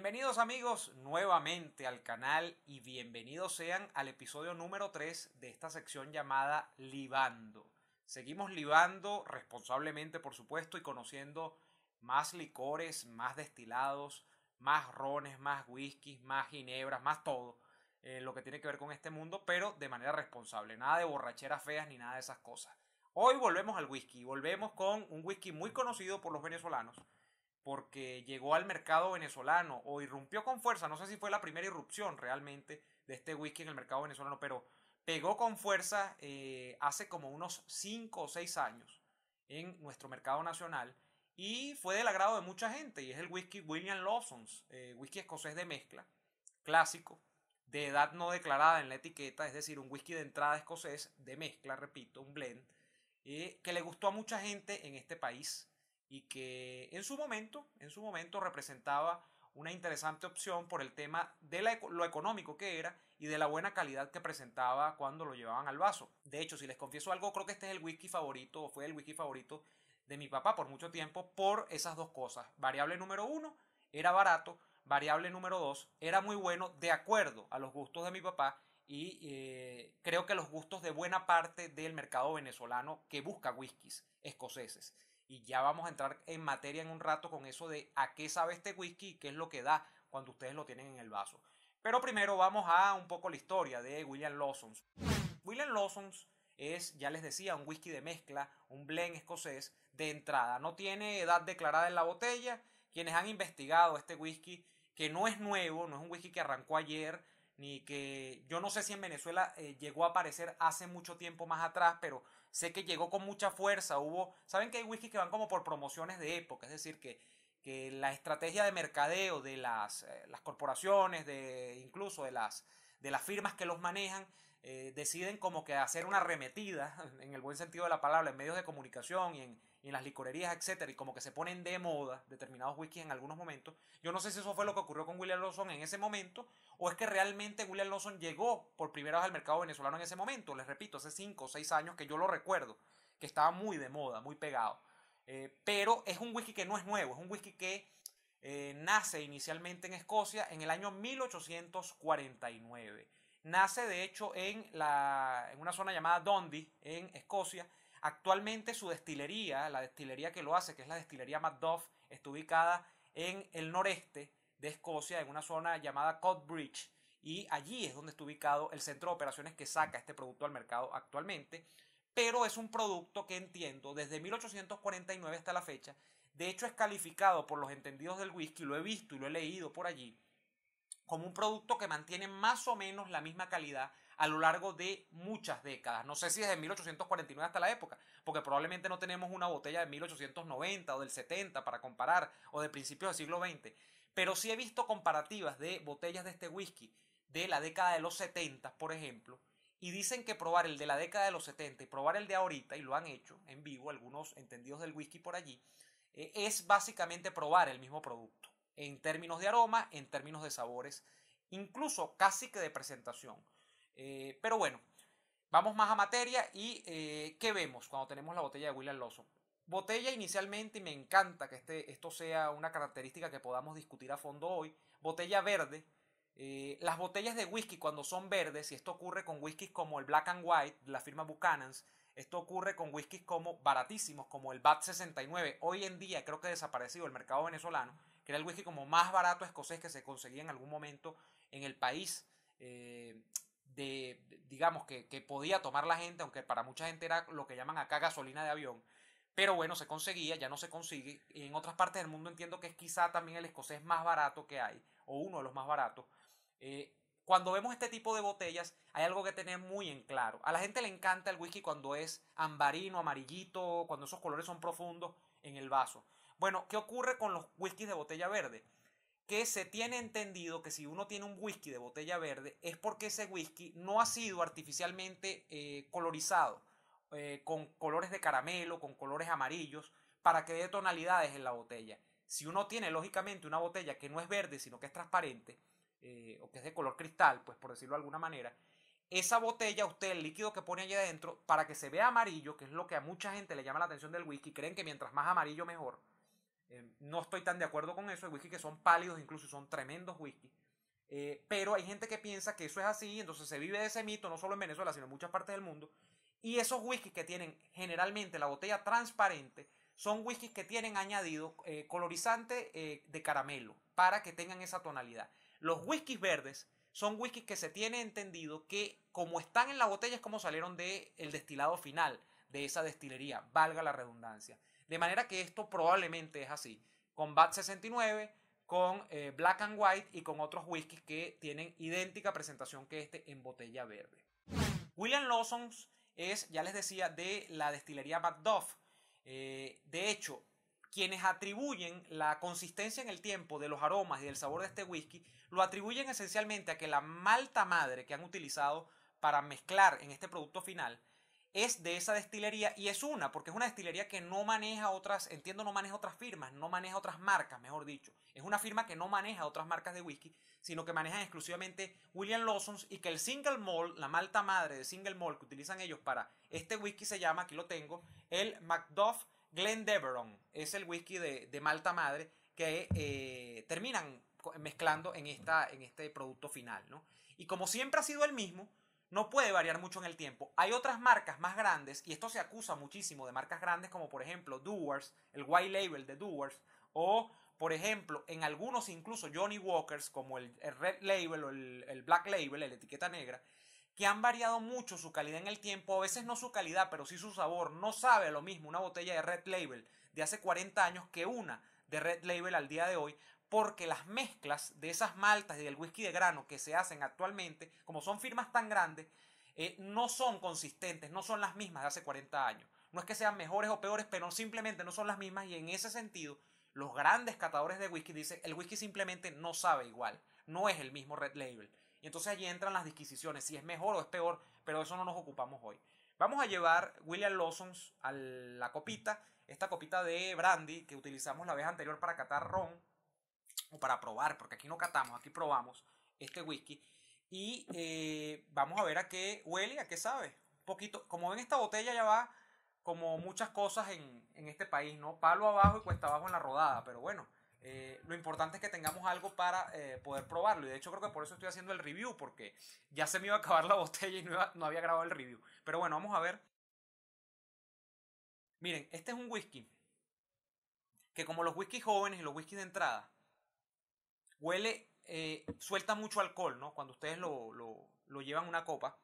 Bienvenidos amigos nuevamente al canal y bienvenidos sean al episodio número 3 de esta sección llamada Libando. Seguimos libando responsablemente por supuesto y conociendo más licores, más destilados, más rones, más whiskies, más ginebras, más todo eh, lo que tiene que ver con este mundo, pero de manera responsable, nada de borracheras feas ni nada de esas cosas. Hoy volvemos al whisky, volvemos con un whisky muy conocido por los venezolanos, porque llegó al mercado venezolano o irrumpió con fuerza, no sé si fue la primera irrupción realmente de este whisky en el mercado venezolano, pero pegó con fuerza eh, hace como unos 5 o 6 años en nuestro mercado nacional y fue del agrado de mucha gente y es el whisky William Lawson's, eh, whisky escocés de mezcla, clásico, de edad no declarada en la etiqueta, es decir, un whisky de entrada escocés de mezcla, repito, un blend, eh, que le gustó a mucha gente en este país y que en su momento, en su momento representaba una interesante opción por el tema de lo económico que era y de la buena calidad que presentaba cuando lo llevaban al vaso. De hecho, si les confieso algo, creo que este es el whisky favorito, o fue el whisky favorito de mi papá por mucho tiempo, por esas dos cosas. Variable número uno, era barato. Variable número dos, era muy bueno de acuerdo a los gustos de mi papá y eh, creo que los gustos de buena parte del mercado venezolano que busca whiskies escoceses y ya vamos a entrar en materia en un rato con eso de a qué sabe este whisky y qué es lo que da cuando ustedes lo tienen en el vaso. Pero primero vamos a un poco la historia de William Lawson's. William Lawson's es, ya les decía, un whisky de mezcla, un blend escocés de entrada. No tiene edad declarada en la botella. Quienes han investigado este whisky, que no es nuevo, no es un whisky que arrancó ayer, ni que yo no sé si en Venezuela eh, llegó a aparecer hace mucho tiempo más atrás, pero sé que llegó con mucha fuerza. Hubo, saben que hay whisky que van como por promociones de época, es decir, que, que la estrategia de mercadeo de las, eh, corporaciones, de, incluso de las, de las firmas que los manejan, eh, deciden como que hacer una arremetida, en el buen sentido de la palabra, en medios de comunicación y en, en las licorerías, etcétera, y como que se ponen de moda determinados whiskies en algunos momentos. Yo no sé si eso fue lo que ocurrió con William Lawson en ese momento, o es que realmente William Lawson llegó por primera vez al mercado venezolano en ese momento. Les repito, hace 5 o 6 años que yo lo recuerdo, que estaba muy de moda, muy pegado. Eh, pero es un whisky que no es nuevo, es un whisky que eh, nace inicialmente en Escocia en el año 1849. Nace de hecho en, la, en una zona llamada Dundee, en Escocia, Actualmente su destilería, la destilería que lo hace, que es la destilería Macduff, está ubicada en el noreste de Escocia, en una zona llamada Codbridge, y allí es donde está ubicado el centro de operaciones que saca este producto al mercado actualmente, pero es un producto que entiendo desde 1849 hasta la fecha, de hecho es calificado por los entendidos del whisky, lo he visto y lo he leído por allí, como un producto que mantiene más o menos la misma calidad a lo largo de muchas décadas. No sé si desde 1849 hasta la época, porque probablemente no tenemos una botella de 1890 o del 70 para comparar, o de principios del siglo XX. Pero sí he visto comparativas de botellas de este whisky de la década de los 70, por ejemplo, y dicen que probar el de la década de los 70 y probar el de ahorita, y lo han hecho en vivo algunos entendidos del whisky por allí, eh, es básicamente probar el mismo producto en términos de aroma, en términos de sabores, incluso casi que de presentación. Eh, pero bueno, vamos más a materia y eh, ¿qué vemos cuando tenemos la botella de William Lawson? Botella inicialmente, y me encanta que este, esto sea una característica que podamos discutir a fondo hoy, botella verde. Eh, las botellas de whisky cuando son verdes, y esto ocurre con whiskies como el Black and White de la firma Buchanan's, esto ocurre con whiskies como baratísimos, como el Bat 69. Hoy en día creo que desaparecido el mercado venezolano, que era el whisky como más barato escocés que se conseguía en algún momento en el país de, digamos, que, que, podía tomar la gente, aunque para mucha gente era lo que llaman acá gasolina de avión. Pero bueno, se conseguía, ya no se consigue. En otras partes del mundo entiendo que es quizá también el escocés más barato que hay, o uno de los más baratos. Eh, cuando vemos este tipo de botellas, hay algo que tener muy en claro. A la gente le encanta el whisky cuando es ambarino, amarillito, cuando esos colores son profundos en el vaso. Bueno, ¿qué ocurre con los whiskies de botella verde? que se tiene entendido que si uno tiene un whisky de botella verde es porque ese whisky no ha sido artificialmente eh, colorizado eh, con colores de caramelo, con colores amarillos, para que dé tonalidades en la botella. Si uno tiene lógicamente una botella que no es verde, sino que es transparente, eh, o que es de color cristal, pues por decirlo de alguna manera, esa botella, usted el líquido que pone allí adentro, para que se vea amarillo, que es lo que a mucha gente le llama la atención del whisky, creen que mientras más amarillo mejor, eh, no estoy tan de acuerdo con eso. Hay whisky que son pálidos, incluso son tremendos whisky. Eh, pero hay gente que piensa que eso es así, entonces se vive de ese mito, no solo en Venezuela, sino en muchas partes del mundo. Y esos whiskies que tienen generalmente la botella transparente son whiskies que tienen añadido eh, colorizante de caramelo para que tengan esa tonalidad. Los whiskies verdes son whiskies que se tiene entendido que como están en la botella es como salieron del destilado final de esa destilería, valga la redundancia. De manera que esto probablemente es así. Con Bat 69, con eh, Black and White y con otros whiskies que tienen idéntica presentación que este en botella verde. William Lawson's es, ya les decía, de la destilería MacDuff. Eh, de hecho, quienes atribuyen la consistencia en el tiempo de los aromas y del sabor de este whisky, lo atribuyen esencialmente a que la malta madre que han utilizado para mezclar en este producto final es de esa destilería y es una, porque es una destilería que no maneja otras, entiendo, no maneja otras firmas, no maneja otras marcas, mejor dicho. Es una firma que no maneja otras marcas de whisky, sino que manejan exclusivamente William Lawson's y que el single malt, la malta madre de single malt que utilizan ellos para este whisky se llama, aquí lo tengo, el Macduff Glendeveron. Es el whisky de, malta madre que eh, terminan mezclando en, esta, en este producto final, ¿no? Y como siempre ha sido el mismo, no puede variar mucho en el tiempo. Hay otras marcas más grandes, y esto se acusa muchísimo de marcas grandes como por ejemplo Doers, el white label de Doers, o por ejemplo en algunos incluso Johnny Walkers como el, red label o el, black label, la etiqueta negra, que han variado mucho su calidad en el tiempo, a veces no su calidad, pero sí su sabor. No sabe lo mismo una botella de Red Label de hace 40 años que una de Red Label al día de hoy, porque las mezclas de esas maltas y del whisky de grano que se hacen actualmente, como son firmas tan grandes, eh, no son consistentes, no son las mismas de hace 40 años. No es que sean mejores o peores, pero simplemente no son las mismas y en ese sentido los grandes catadores de whisky dicen el whisky simplemente no sabe igual, no es el mismo red label. Y entonces allí entran las disquisiciones, si es mejor o es peor, pero eso no nos ocupamos hoy. Vamos a llevar William Lawson's a la copita, esta copita de brandy que utilizamos la vez anterior para catar ron, o para probar, porque aquí no catamos, aquí probamos este whisky. Y eh, vamos a ver a qué huele, a qué sabe. Un poquito, como ven, esta botella ya va como muchas cosas en, en este país, ¿no? Palo abajo y cuesta abajo en la rodada, pero bueno. Eh, lo importante es que tengamos algo para eh, poder probarlo. Y de hecho creo que por eso estoy haciendo el review, porque ya se me iba a acabar la botella y no, había grabado el review. Pero bueno, vamos a ver. Miren, este es un whisky que como los whisky jóvenes y los whisky de entrada, Huele, eh, suelta mucho alcohol, ¿no? Cuando ustedes lo, lo, lo llevan una copa,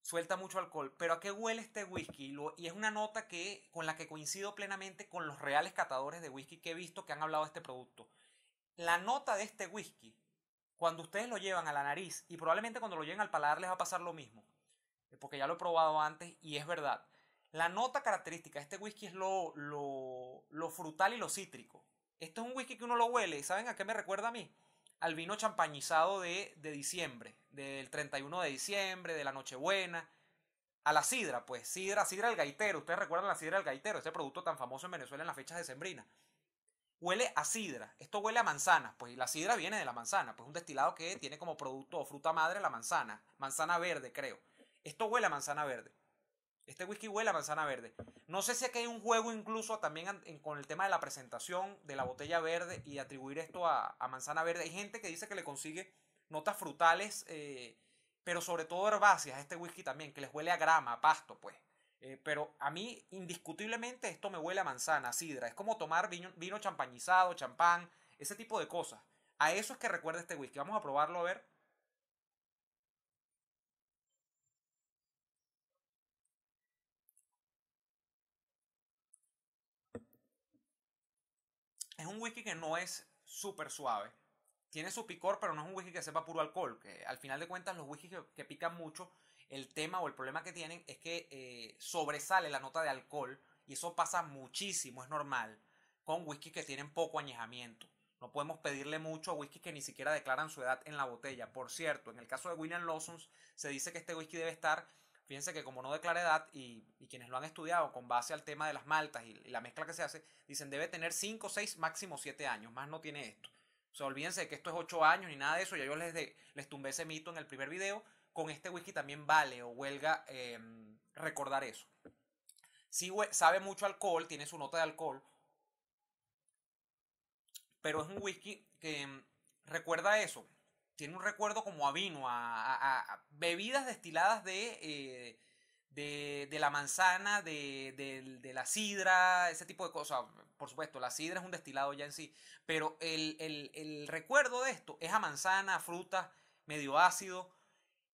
suelta mucho alcohol. Pero ¿a qué huele este whisky? y es una nota que, con la que coincido plenamente con los reales catadores de whisky que he visto que han hablado de este producto. La nota de este whisky, cuando ustedes lo llevan a la nariz, y probablemente cuando lo lleven al paladar les va a pasar lo mismo, eh, porque ya lo he probado antes y es verdad. La nota característica de este whisky es lo frutal y lo cítrico. Esto es un whisky que uno lo huele. ¿Y saben a qué me recuerda a mí? Al vino champañizado de, diciembre, del 31 de diciembre, de la Nochebuena. A la sidra, pues, sidra, sidra del gaitero. Ustedes recuerdan la sidra del gaitero, Ese producto tan famoso en Venezuela en las fechas sembrina Huele a sidra, esto huele a manzana, pues, la sidra viene de la manzana, pues, un destilado que tiene como producto o fruta madre la manzana, manzana verde, creo. Esto huele a manzana verde. Este whisky huele a manzana verde. No sé si aquí hay un juego incluso también con el tema de la presentación de la botella verde y atribuir esto a, manzana verde. Hay gente que dice que le consigue notas frutales, eh, pero sobre todo herbáceas, este whisky también, que les huele a grama, a pasto, pues. Eh, pero a mí, indiscutiblemente, esto me huele a manzana, a sidra. Es como tomar vino, vino champañizado, champán, ese tipo de cosas. A eso es que recuerda este whisky. Vamos a probarlo a ver. es un whisky que no es súper suave. Tiene su picor, pero no es un whisky que sepa puro alcohol. al final de cuentas, los whisky que, pican mucho, el tema o el problema que tienen es que eh, sobresale la nota de alcohol. Y eso pasa muchísimo, es normal, con whisky que tienen poco añejamiento. No podemos pedirle mucho a whiskies que ni siquiera declaran su edad en la botella. Por cierto, en el caso de William Lawson's, se dice que este whisky debe estar Fíjense que como no declara edad y, quienes lo han estudiado con base al tema de las maltas y, la mezcla que se hace, dicen debe tener 5, 6, máximo 7 años, más no tiene esto. O sea, olvídense de que esto es 8 años ni nada de eso, ya yo les, les tumbé ese mito en el primer video, con este whisky también vale o huelga em, recordar eso. Sí sabe mucho alcohol, tiene su nota de alcohol, pero es un whisky que em, recuerda eso, tiene un recuerdo como a vino, a, bebidas destiladas de, eh, de, la manzana, de, la sidra, ese tipo de cosas. Por supuesto, la sidra es un destilado ya en sí, pero el, recuerdo de esto es a manzana, a fruta, medio ácido.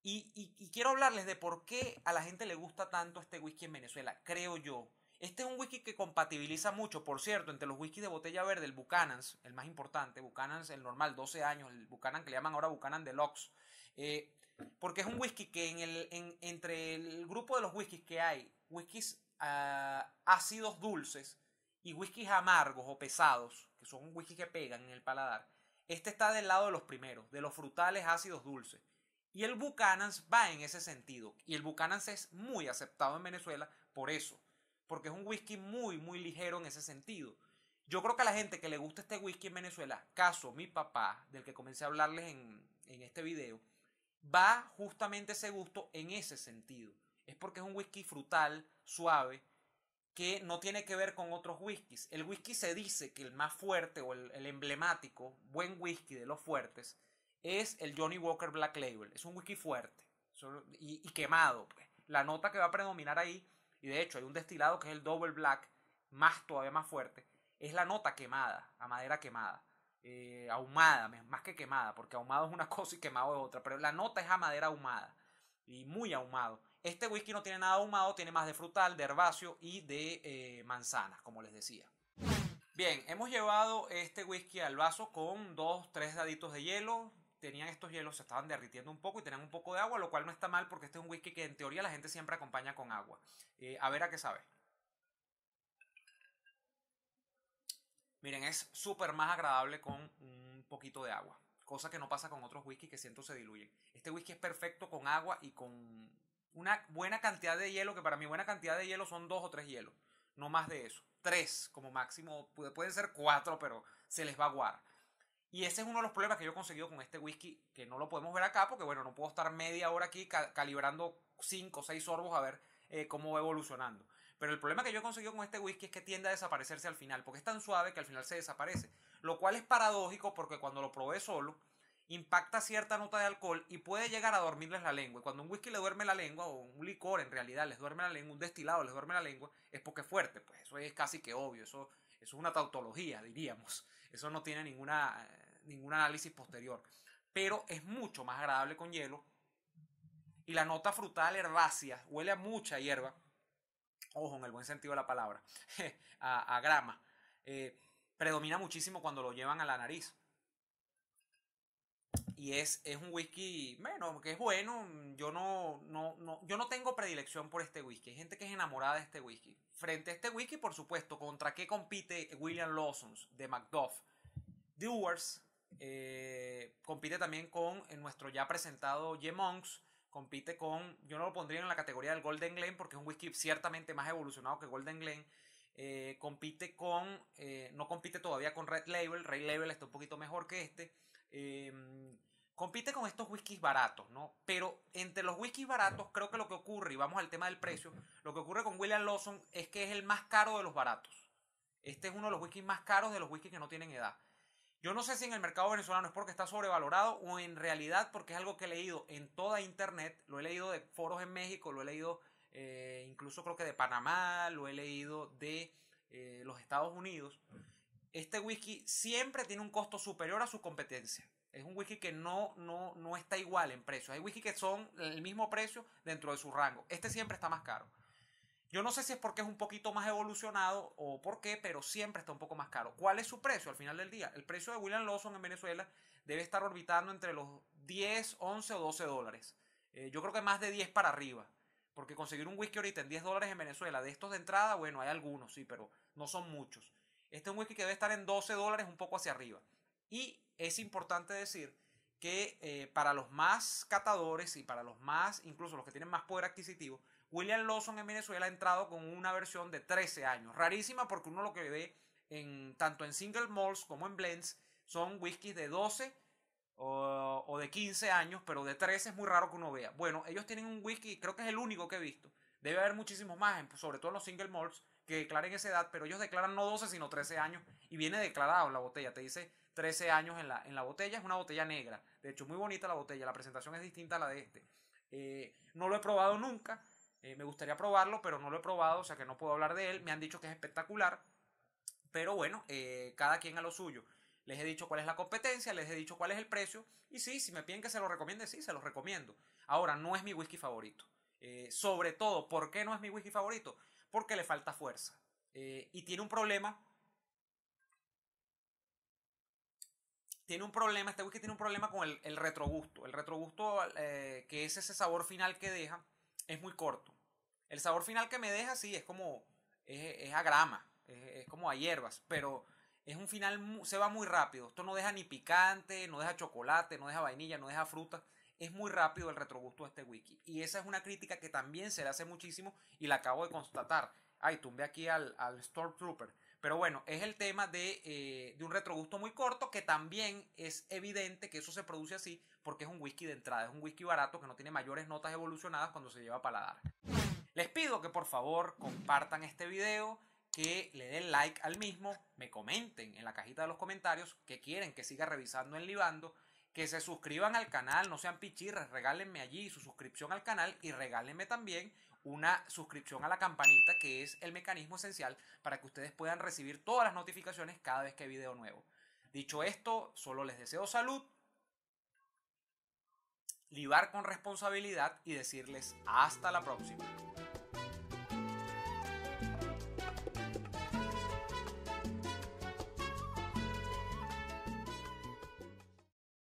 y, quiero hablarles de por qué a la gente le gusta tanto este whisky en Venezuela, creo yo. Este es un whisky que compatibiliza mucho, por cierto, entre los whiskies de botella verde, el Buchanan's, el más importante, Buchanan's el normal, 12 años, el Buchanan que le llaman ahora Buchanan Deluxe, eh, porque es un whisky que entre el grupo de los whiskies que hay, whiskies ah, ácidos dulces y whiskies amargos o pesados, que son whiskies que pegan en el paladar, este está del lado de los primeros, de los frutales ácidos dulces. Y el Buchanan's va en ese sentido. Y el Buchanan's es muy aceptado en Venezuela por eso porque es un whisky muy, muy ligero en ese sentido. Yo creo que a la gente que le gusta este whisky en Venezuela, caso mi papá, del que comencé a hablarles en, este video, va justamente ese gusto en ese sentido. Es porque es un whisky frutal, suave, que no tiene que ver con otros whiskies. El whisky se dice que el más fuerte o el, emblemático, buen whisky de los fuertes, es el Johnny Walker Black Label. Es un whisky fuerte y, y quemado. Pues. La nota que va a predominar ahí y de hecho hay un destilado que es el Double Black, más todavía más fuerte, es la nota quemada, a madera quemada. Eh, ahumada, más que quemada, porque ahumado es una cosa y quemado es otra, pero la nota es a madera ahumada y muy ahumado. Este whisky no tiene nada ahumado, tiene más de frutal, de herbáceo y de eh, manzanas, como les decía. Bien, hemos llevado este whisky al vaso con dos, tres daditos de hielo, tenían estos hielos, se estaban derritiendo un poco y tenían un poco de agua, lo cual no está mal porque este es un whisky que en teoría la gente siempre acompaña con agua. Eh, a ver a qué sabe. Miren, es súper más agradable con un poquito de agua, cosa que no pasa con otros whisky que siento se diluyen. Este whisky es perfecto con agua y con una buena cantidad de hielo, que para mí buena cantidad de hielo son dos o tres hielos, no más de eso. Tres como máximo, pueden ser cuatro, pero se les va a aguar. Y ese es uno de los problemas que yo he conseguido con este whisky, que no lo podemos ver acá, porque bueno, no puedo estar media hora aquí calibrando 5 o 6 sorbos a ver eh, cómo va evolucionando. Pero el problema que yo he conseguido con este whisky es que tiende a desaparecerse al final, porque es tan suave que al final se desaparece. Lo cual es paradójico porque cuando lo probé solo, impacta cierta nota de alcohol y puede llegar a dormirles la lengua. Y cuando un whisky le duerme la lengua, o un licor en realidad les duerme la lengua, un destilado les duerme la lengua, es porque es fuerte. Pues eso es casi que obvio, eso eso es una tautología, diríamos. Eso no tiene ninguna, ningún análisis posterior. Pero es mucho más agradable con hielo. Y la nota frutal herbácea huele a mucha hierba. Ojo, en el buen sentido de la palabra. a, grama. Eh, predomina muchísimo cuando lo llevan a la nariz. Y es, es un whisky, bueno, que es bueno. Yo no, no, yo no tengo predilección por este whisky. Hay gente que es enamorada de este whisky. Frente a este whisky, por supuesto, ¿contra qué compite William Lawson's de Macduff? Dewars eh, compite también con nuestro ya presentado Ye Monks compite con, yo no lo pondría en la categoría del Golden Glen porque es un whisky ciertamente más evolucionado que Golden Glen. Eh, compite con, eh, no compite todavía con Red Label, Red Label está un poquito mejor que este. Em, compite con estos whiskies baratos, ¿no? Pero entre los whiskies baratos, creo que lo que ocurre, y vamos al tema del precio, lo que ocurre con William Lawson es que es el más caro de los baratos. Este es uno de los whiskies más caros de los whiskies que no tienen edad. Yo no sé si en el mercado venezolano es porque está sobrevalorado o en realidad porque es algo que he leído en toda internet, lo he leído de foros en México, lo he leído eh, incluso creo que de Panamá, lo he leído de eh, los Estados Unidos este whisky siempre tiene un costo superior a su competencia. Es un whisky que no, no, está igual en precio. Hay whisky que son el mismo precio dentro de su rango. Este siempre está más caro. Yo no sé si es porque es un poquito más evolucionado o por qué, pero siempre está un poco más caro. ¿Cuál es su precio al final del día? El precio de William Lawson en Venezuela debe estar orbitando entre los 10, 11 o 12 dólares. Eh, yo creo que más de 10 para arriba. Porque conseguir un whisky ahorita en 10 dólares en Venezuela, de estos de entrada, bueno, hay algunos, sí, pero no son muchos. Este es un whisky que debe estar en 12 dólares, un poco hacia arriba. Y es importante decir que eh, para los más catadores y para los más, incluso los que tienen más poder adquisitivo, William Lawson en Venezuela ha entrado con una versión de 13 años. Rarísima porque uno lo que ve en, tanto en single malts como en blends son whiskies de 12 o, de 15 años, pero de 13 es muy raro que uno vea. Bueno, ellos tienen un whisky, creo que es el único que he visto. Debe haber muchísimos más, sobre todo en los single malts, que declaren esa edad, pero ellos declaran no 12, sino 13 años y viene declarado en la botella, te dice 13 años en la, en la botella, es una botella negra, de hecho muy bonita la botella, la presentación es distinta a la de este. Eh, no lo he probado nunca, eh, me gustaría probarlo, pero no lo he probado, o sea que no puedo hablar de él, me han dicho que es espectacular, pero bueno, eh, cada quien a lo suyo. Les he dicho cuál es la competencia, les he dicho cuál es el precio. Y sí, si me piden que se lo recomiende, sí, se los recomiendo. Ahora, no es mi whisky favorito. sobre todo, ¿por qué no es mi whisky favorito? porque le falta fuerza. Eh, y tiene un problema. Tiene un problema, este whisky tiene un problema con el, el retrogusto. El retrogusto, eh, que es ese sabor final que deja, es muy corto. El sabor final que me deja, sí, es como, es, a grama, es, es como a hierbas, pero es un final, se va muy rápido. Esto no deja ni picante, no deja chocolate, no deja vainilla, no deja fruta es muy rápido el retrogusto de este wiki. Y esa es una crítica que también se le hace muchísimo y la acabo de constatar. Ay, tumbe aquí al, al Stormtrooper. Pero bueno, es el tema eh, de, un retrogusto muy corto que también es evidente que eso se produce así porque es un whisky de entrada, es un whisky barato que no tiene mayores notas evolucionadas cuando se lleva a paladar. Les pido que por favor compartan este video, que le den like al mismo, me comenten en la cajita de los comentarios que quieren que siga revisando en Libando que se suscriban al canal, no sean pichirras, regálenme allí su suscripción al canal y regálenme también una suscripción a la campanita, que es el mecanismo esencial para que ustedes puedan recibir todas las notificaciones cada vez que hay video nuevo. Dicho esto, solo les deseo salud, libar con responsabilidad y decirles hasta la próxima.